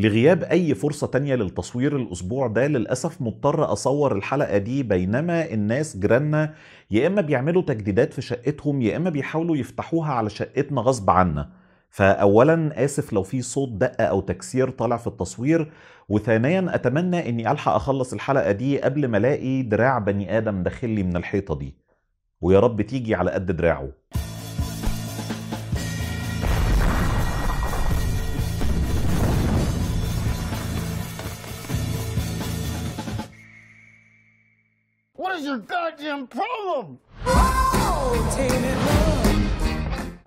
لغياب أي فرصة تانية للتصوير الأسبوع ده للأسف مضطر أصور الحلقة دي بينما الناس جيراننا يا إما بيعملوا تجديدات في شقتهم يا إما بيحاولوا يفتحوها على شقتنا غصب عنا فأولا آسف لو في صوت دقة أو تكسير طالع في التصوير وثانيا أتمنى إني ألحق أخلص الحلقة دي قبل ما ألاقي دراع بني آدم داخل لي من الحيطة دي ويا رب تيجي على قد دراعه What is your goddamn problem? Oh,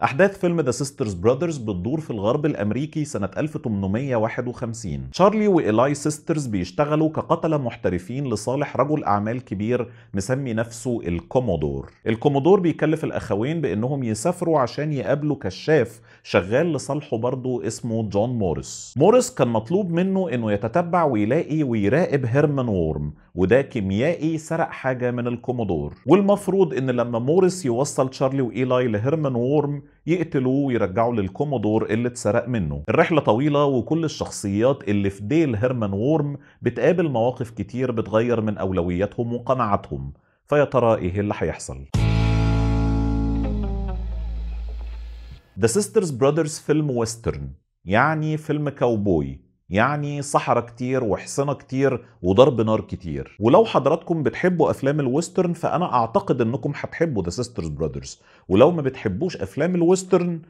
أحداث فيلم ذا سيسترز براذرز بتدور في الغرب الأمريكي سنة 1851 شارلي وإيلاي سيسترز بيشتغلوا كقتلة محترفين لصالح رجل أعمال كبير مسمي نفسه الكومودور الكومودور بيكلف الأخوين بأنهم يسافروا عشان يقابلوا كشاف شغال لصالحه برضه اسمه جون موريس موريس كان مطلوب منه أنه يتتبع ويلاقي ويراقب هيرمان وورم وده كيميائي سرق حاجة من الكومودور والمفروض أن لما موريس يوصل شارلي وإيلاي لهيرمان وورم يقتلوه ويرجعوا للكومودور اللي اتسرق منه الرحلة طويلة وكل الشخصيات اللي في ديل هيرمان وورم بتقابل مواقف كتير بتغير من أولوياتهم وقناعاتهم فيا ترى ايه اللي هيحصل؟ ذا سيسترز براذرز فيلم ويسترن يعني فيلم كاوبوي يعني صحرا كتير وحصنة كتير وضرب نار كتير ولو حضراتكم بتحبوا افلام الويسترن فانا اعتقد انكم هتحبوا ذا سيسترز براذرز ولو ما بتحبوش افلام الويسترن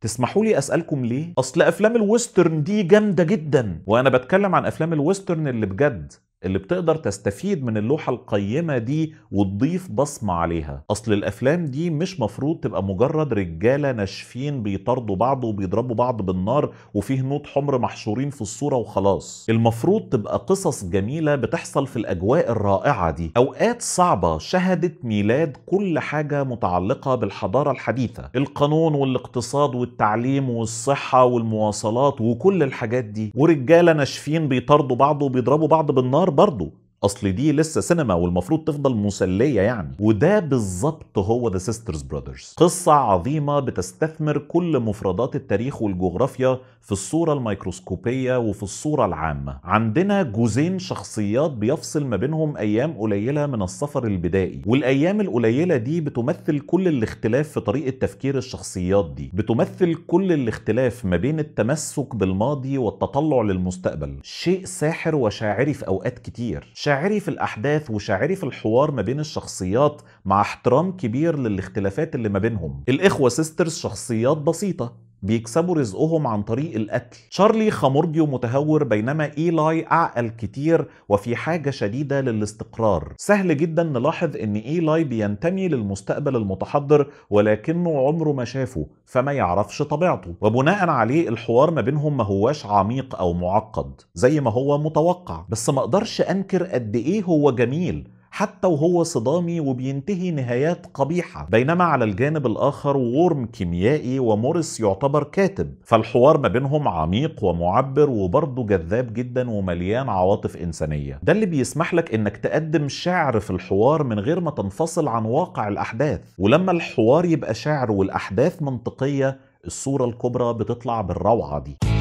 تسمحوا لي اسالكم ليه اصل افلام الويسترن دي جامده جدا وانا بتكلم عن افلام الويسترن اللي بجد اللي بتقدر تستفيد من اللوحة القيمة دي وتضيف بصمة عليها أصل الأفلام دي مش مفروض تبقى مجرد رجالة ناشفين بيطاردوا بعض وبيضربوا بعض بالنار وفيه نوت حمر محشورين في الصورة وخلاص المفروض تبقى قصص جميلة بتحصل في الأجواء الرائعة دي أوقات صعبة شهدت ميلاد كل حاجة متعلقة بالحضارة الحديثة القانون والاقتصاد والتعليم والصحة والمواصلات وكل الحاجات دي ورجالة ناشفين بيطاردوا بعض وبيضربوا بعض بالنار برضه اصل دي لسه سينما والمفروض تفضل مسليه يعني وده بالظبط هو ذا سيسترز براذرز قصه عظيمه بتستثمر كل مفردات التاريخ والجغرافيا في الصوره الميكروسكوبيه وفي الصوره العامه عندنا جوزين شخصيات بيفصل ما بينهم ايام قليله من السفر البدائي والايام القليله دي بتمثل كل الاختلاف في طريقه تفكير الشخصيات دي بتمثل كل الاختلاف ما بين التمسك بالماضي والتطلع للمستقبل شيء ساحر وشاعري في اوقات كتير شاعري في الأحداث وشاعري في الحوار ما بين الشخصيات مع احترام كبير للاختلافات اللي ما بينهم الإخوة سيسترز شخصيات بسيطة بيكسبوا رزقهم عن طريق القتل شارلي خمرجي ومتهور بينما إيلاي أعقل كتير وفي حاجة شديدة للاستقرار سهل جدا نلاحظ ان إيلاي بينتمي للمستقبل المتحضر ولكنه عمره ما شافه فما يعرفش طبيعته وبناء عليه الحوار ما بينهم ما هواش عميق أو معقد زي ما هو متوقع بس ما اقدرش أنكر قد إيه هو جميل حتى وهو صدامي وبينتهي نهايات قبيحة بينما على الجانب الآخر وورم كيميائي وموريس يعتبر كاتب فالحوار ما بينهم عميق ومعبر وبرضه جذاب جدا ومليان عواطف إنسانية ده اللي بيسمح لك إنك تقدم شعر في الحوار من غير ما تنفصل عن واقع الأحداث ولما الحوار يبقى شعر والأحداث منطقية الصورة الكبرى بتطلع بالروعة دي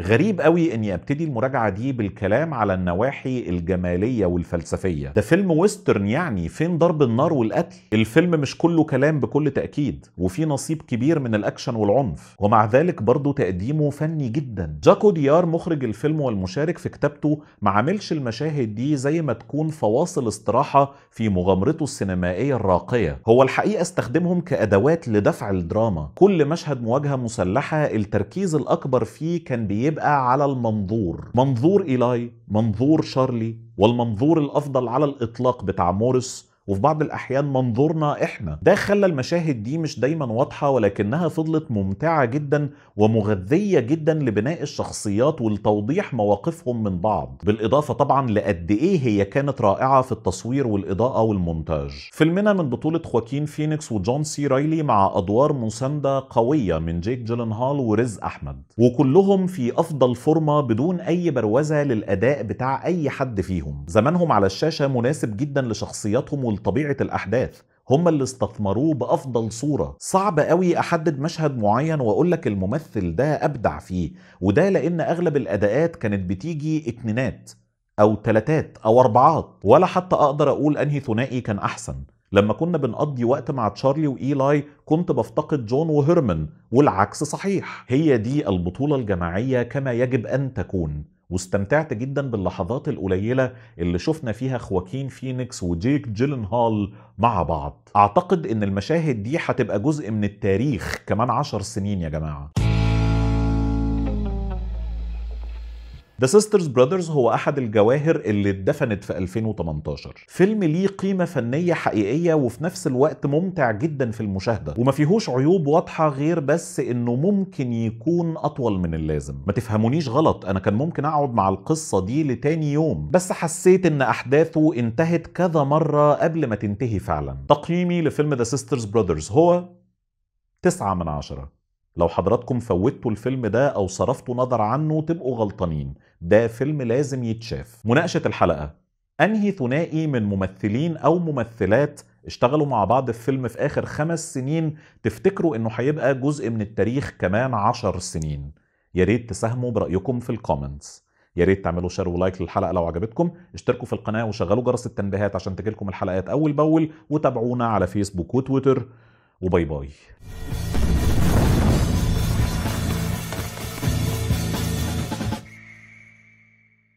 غريب قوي اني ابتدي المراجعه دي بالكلام على النواحي الجماليه والفلسفيه ده فيلم ويسترن يعني فين ضرب النار والقتل الفيلم مش كله كلام بكل تاكيد وفي نصيب كبير من الاكشن والعنف ومع ذلك برضه تقديمه فني جدا جاكو ديار مخرج الفيلم والمشارك في كتابته ما عملش المشاهد دي زي ما تكون فواصل استراحه في مغامرته السينمائيه الراقيه هو الحقيقه استخدمهم كادوات لدفع الدراما كل مشهد مواجهه مسلحه التركيز الاكبر فيه كان بي يبقى على المنظور منظور إيلاي منظور شارلي والمنظور الأفضل على الإطلاق بتاع موريس وفي بعض الأحيان منظورنا إحنا ده خلى المشاهد دي مش دايما واضحة ولكنها فضلت ممتعة جدا ومغذية جدا لبناء الشخصيات ولتوضيح مواقفهم من بعض بالإضافة طبعا لقد إيه هي كانت رائعة في التصوير والإضاءة والمونتاج فيلمنا من بطولة خواكين فينيكس وجون سي رايلي مع أدوار مساندة قوية من جيك جيلنهال ورز أحمد وكلهم في أفضل فورمة بدون أي بروزة للأداء بتاع أي حد فيهم زمانهم على الشاشة مناسب جدا لشخصياتهم طبيعه الاحداث هم اللي استثمروه بافضل صوره صعب قوي احدد مشهد معين واقول لك الممثل ده ابدع فيه وده لان اغلب الاداءات كانت بتيجي اتنينات او تلاتات او اربعات ولا حتى اقدر اقول انهي ثنائي كان احسن لما كنا بنقضي وقت مع تشارلي وإيلاي كنت بفتقد جون وهيرمان والعكس صحيح هي دي البطولة الجماعية كما يجب أن تكون واستمتعت جدا باللحظات القليلة اللي شفنا فيها خواكين فينيكس وجيك جيلن هال مع بعض أعتقد إن المشاهد دي هتبقى جزء من التاريخ كمان عشر سنين يا جماعة ذا سيسترز براذرز هو احد الجواهر اللي اتدفنت في 2018 فيلم ليه قيمه فنيه حقيقيه وفي نفس الوقت ممتع جدا في المشاهده وما فيهوش عيوب واضحه غير بس انه ممكن يكون اطول من اللازم ما تفهمونيش غلط انا كان ممكن اقعد مع القصه دي لتاني يوم بس حسيت ان احداثه انتهت كذا مره قبل ما تنتهي فعلا تقييمي لفيلم ذا سيسترز براذرز هو 9 من 10 لو حضراتكم فوتوا الفيلم ده او صرفتوا نظر عنه تبقوا غلطانين ده فيلم لازم يتشاف مناقشه الحلقه انهي ثنائي من ممثلين او ممثلات اشتغلوا مع بعض في فيلم في اخر خمس سنين تفتكروا انه هيبقى جزء من التاريخ كمان عشر سنين يا ريت تساهموا برايكم في الكومنتس يا ريت تعملوا شير ولايك للحلقه لو عجبتكم اشتركوا في القناه وشغلوا جرس التنبيهات عشان تجيلكم الحلقات اول باول وتابعونا على فيسبوك وتويتر وباي باي